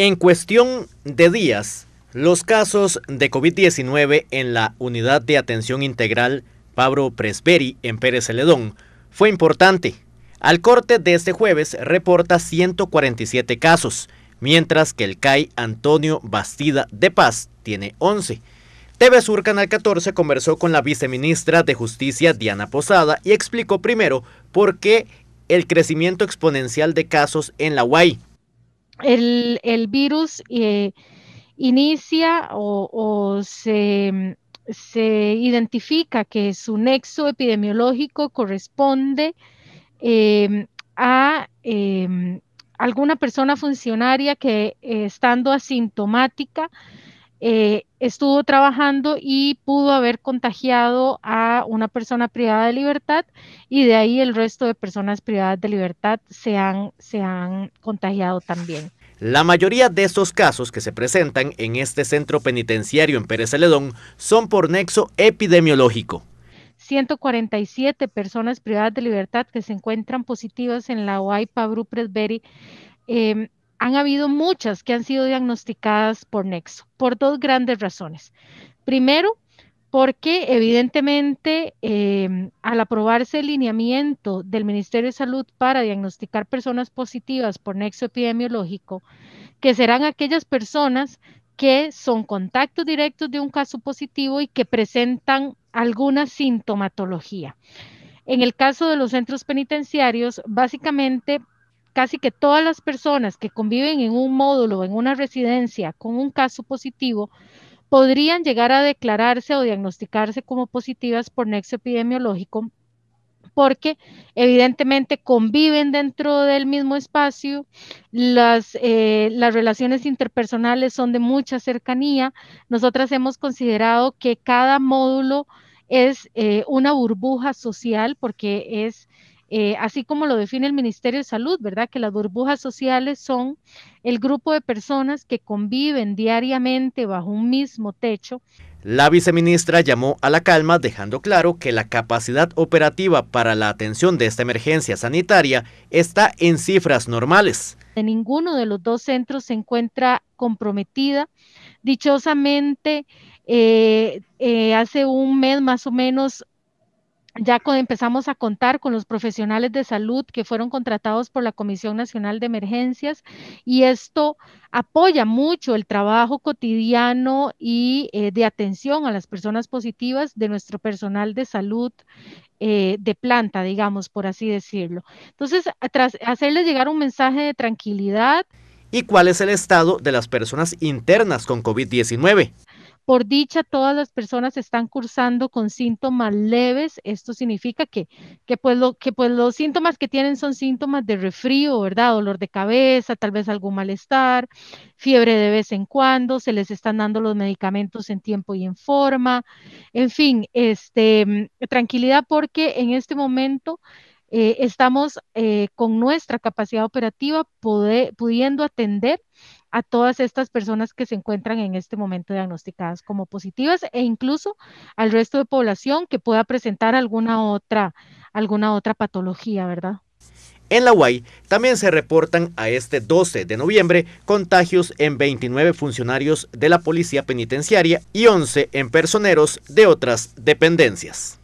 En cuestión de días, los casos de COVID-19 en la Unidad de Atención Integral Pablo Presberi en Pérez Celedón fue importante. Al corte de este jueves reporta 147 casos, mientras que el CAI Antonio Bastida de Paz tiene 11. TV Sur Canal 14 conversó con la viceministra de Justicia Diana Posada y explicó primero por qué el crecimiento exponencial de casos en la UAI el, virus eh, inicia o, mm, se, identifica que su nexo epidemiológico corresponde em, a em, alguna persona funcionaria que eh, estando asintomática eh, estuvo trabajando y pudo haber contagiado a una persona privada de libertad y de ahí el resto de personas privadas de libertad se han, se han contagiado también. La mayoría de estos casos que se presentan en este centro penitenciario en Pérez Celedón son por nexo epidemiológico. 147 personas privadas de libertad que se encuentran positivas en la UAI han habido muchas que han sido diagnosticadas por Nexo, por dos grandes razones. Primero, porque evidentemente em, al aprobarse el lineamiento del Ministerio de Salud para diagnosticar personas positivas por nexo epidemiológico, que serán aquellas personas que son contactos directos de un caso positivo y que presentan alguna sintomatología. En el caso de los centros penitenciarios, básicamente casi que todas las personas que conviven en un módulo, en una residencia con un caso positivo, podrían llegar a declararse o diagnosticarse como positivas por nexo epidemiológico porque evidentemente conviven dentro del mismo espacio, las, eh, relaciones interpersonales son de mucha cercanía. Nosotras hemos considerado que cada módulo es eh, una burbuja social porque es eh, así como lo define el Ministerio de Salud, ¿verdad? Que las burbujas sociales son el grupo de personas que conviven diariamente bajo un mismo techo. La viceministra llamó a la calma dejando claro que la capacidad operativa para la atención de esta emergencia sanitaria está en cifras normales. ninguno de los dos centros se encuentra comprometida. Dichosamente, eh, eh, hace un mes más o menos ya empezamos a contar con los profesionales de salud que fueron contratados por la Comisión Nacional de Emergencias y esto apoya mucho el trabajo cotidiano y eh, de atención a las personas positivas de nuestro personal de salud eh, de planta, digamos, por así decirlo. Entonces, tras hacerles llegar un mensaje de tranquilidad. ¿Y cuál es el estado de las personas internas con COVID-19? Por dicha, todas las personas están cursando con síntomas leves. Esto significa que, que, pues lo, que pues los síntomas que tienen son síntomas de refrío, ¿verdad? Dolor de cabeza, tal vez algún malestar, fiebre de vez en cuando, se les están dando los medicamentos en tiempo y en forma. En fin, este, tranquilidad porque en este momento... Eh, estamos eh, con nuestra capacidad operativa pudiendo atender a todas estas personas que se encuentran en este momento diagnosticadas como positivas e incluso al resto de población que pueda presentar alguna otra, alguna otra patología, ¿verdad? En la UAI también se reportan a este 12 de noviembre contagios en 29 funcionarios de la Policía Penitenciaria y 11 en personeros de otras dependencias.